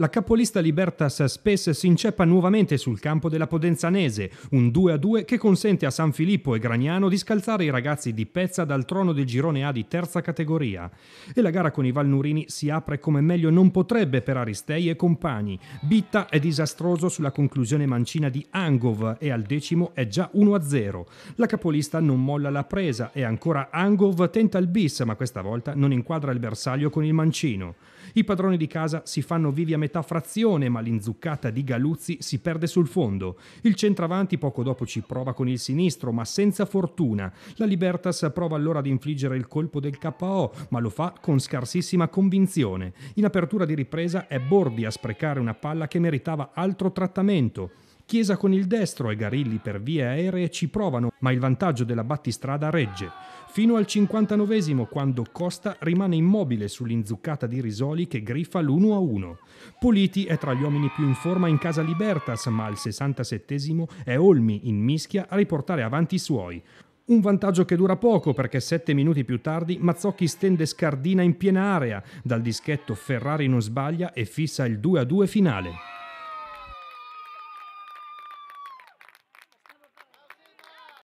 La capolista Libertas Spes si inceppa nuovamente sul campo della Podenzanese, un 2-2 che consente a San Filippo e Graniano di scalzare i ragazzi di Pezza dal trono del girone A di terza categoria. E la gara con i Valnurini si apre come meglio non potrebbe per Aristei e compagni. Bitta è disastroso sulla conclusione mancina di Angov e al decimo è già 1-0. La capolista non molla la presa e ancora Angov tenta il bis, ma questa volta non inquadra il bersaglio con il mancino. I padroni di casa si fanno vivi a metà metà frazione, ma l'inzuccata di Galuzzi si perde sul fondo. Il centravanti poco dopo ci prova con il sinistro, ma senza fortuna. La Libertas prova allora ad infliggere il colpo del KO, ma lo fa con scarsissima convinzione. In apertura di ripresa è Bordi a sprecare una palla che meritava altro trattamento. Chiesa con il destro e Garilli per vie aeree ci provano, ma il vantaggio della battistrada regge fino al 59 quando Costa rimane immobile sull'inzuccata di Risoli che griffa l'1-1. Politi è tra gli uomini più in forma in casa Libertas, ma al 67 è Olmi in mischia a riportare avanti i suoi. Un vantaggio che dura poco perché sette minuti più tardi Mazzocchi stende Scardina in piena area. Dal dischetto Ferrari non sbaglia e fissa il 2-2 finale.